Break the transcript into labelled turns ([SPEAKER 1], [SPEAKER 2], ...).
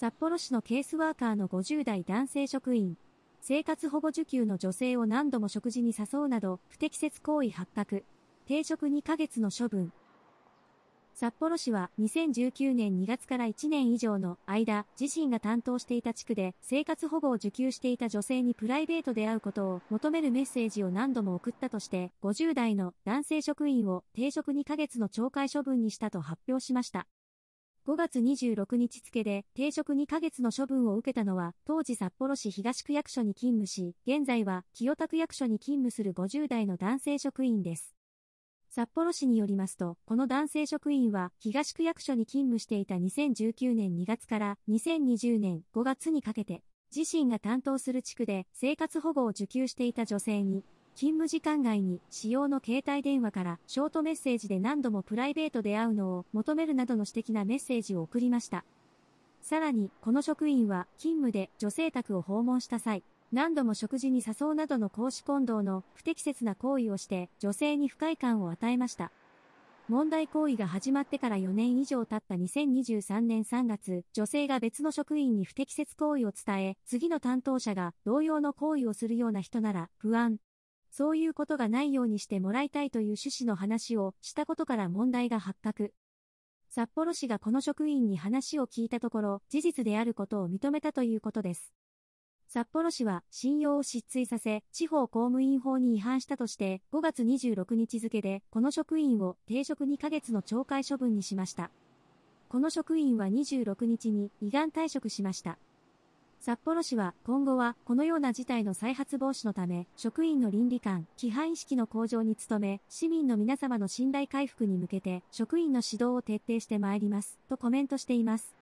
[SPEAKER 1] 札幌市のケースワーカーの50代男性職員、生活保護受給の女性を何度も食事に誘うなど不適切行為発覚、停職2ヶ月の処分。札幌市は2019年2月から1年以上の間、自身が担当していた地区で生活保護を受給していた女性にプライベートで会うことを求めるメッセージを何度も送ったとして、50代の男性職員を停職2ヶ月の懲戒処分にしたと発表しました。5月26日付で停職2ヶ月の処分を受けたのは、当時札幌市東区役所に勤務し、現在は清田区役所に勤務する50代の男性職員です。札幌市によりますと、この男性職員は東区役所に勤務していた2019年2月から2020年5月にかけて、自身が担当する地区で生活保護を受給していた女性に、勤務時間外に使用の携帯電話からショートメッセージで何度もプライベートで会うのを求めるなどの私的なメッセージを送りました。さらに、この職員は勤務で女性宅を訪問した際、何度も食事に誘うなどの公私混同の不適切な行為をして女性に不快感を与えました。問題行為が始まってから4年以上経った2023年3月、女性が別の職員に不適切行為を伝え、次の担当者が同様の行為をするような人なら不安そういうことがないようにしてもらいたいという趣旨の話をしたことから問題が発覚。札幌市がこの職員に話を聞いたところ、事実であることを認めたということです。札幌市は信用を失墜させ、地方公務員法に違反したとして、5月26日付で、この職員を停職2ヶ月の懲戒処分にしました。この職員は26日に、依願退職しました。札幌市は今後はこのような事態の再発防止のため、職員の倫理観、規範意識の向上に努め、市民の皆様の信頼回復に向けて、職員の指導を徹底してまいります、とコメントしています。